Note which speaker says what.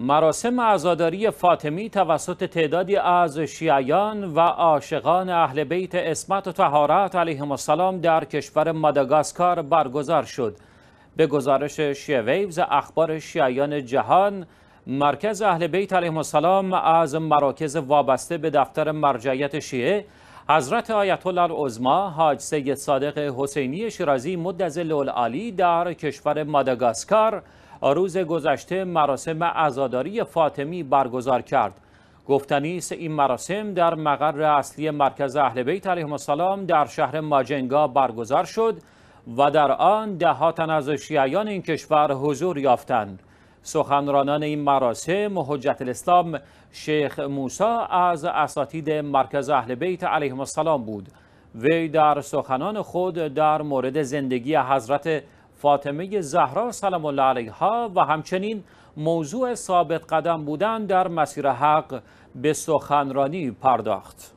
Speaker 1: مراسم عزاداری فاطمی توسط تعدادی از شیعیان و عاشقان اهل بیت اسمت و تهارت علیهم السلام در کشور ماداگاسکار برگزار شد به گزارش شیویوز اخبار شیعیان جهان مرکز اهل بیت علیهم السلام از مراکز وابسته به دفتر مرجعیت شیعه حضرت آیت الله العظما حاج سید صادق حسینی شیرازی مدظل العالی در کشور ماداگاسکار روز گذشته مراسم عزاداری فاطمی برگزار کرد گفتنی این مراسم در مقر اصلی مرکز اهل بیت علیهم السلام در شهر ماجنگا برگزار شد و در آن ده تن از شیعیان این کشور حضور یافتند سخنرانان این مراسم حجت الاسلام شیخ موسا از اساتید مرکز اهل بیت علیهم السلام بود وی در سخنان خود در مورد زندگی حضرت فاطمه زهرا سلام الله علیها و همچنین موضوع ثابت قدم بودن در مسیر حق به سخنرانی پرداخت.